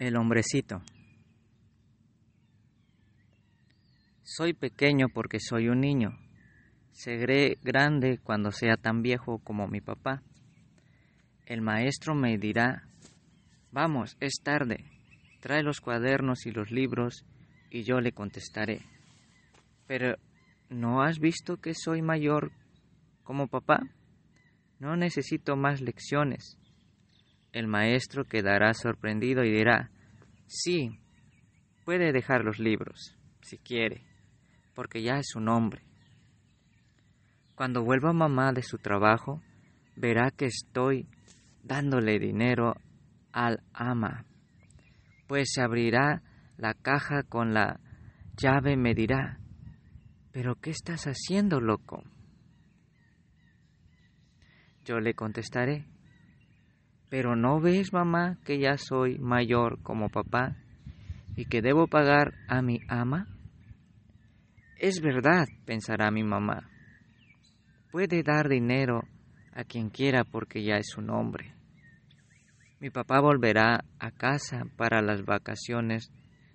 El hombrecito. Soy pequeño porque soy un niño. Seré grande cuando sea tan viejo como mi papá. El maestro me dirá, vamos, es tarde, trae los cuadernos y los libros y yo le contestaré. Pero, ¿no has visto que soy mayor como papá? No necesito más lecciones. El maestro quedará sorprendido y dirá, sí, puede dejar los libros, si quiere, porque ya es un hombre. Cuando vuelva mamá de su trabajo, verá que estoy dándole dinero al ama, pues se abrirá la caja con la llave y me dirá, ¿pero qué estás haciendo, loco? Yo le contestaré, pero no ves, mamá, que ya soy mayor como papá y que debo pagar a mi ama. Es verdad, pensará mi mamá. Puede dar dinero a quien quiera porque ya es un hombre. Mi papá volverá a casa para las vacaciones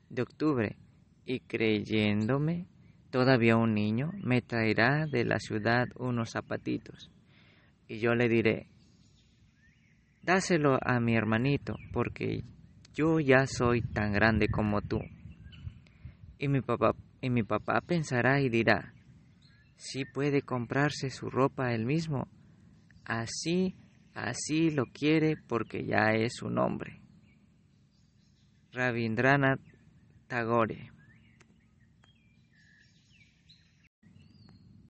de octubre y creyéndome todavía un niño, me traerá de la ciudad unos zapatitos. Y yo le diré, dáselo a mi hermanito, porque yo ya soy tan grande como tú. Y mi papá, y mi papá pensará y dirá, si puede comprarse su ropa él mismo, así, así lo quiere porque ya es un hombre. Rabindranath Tagore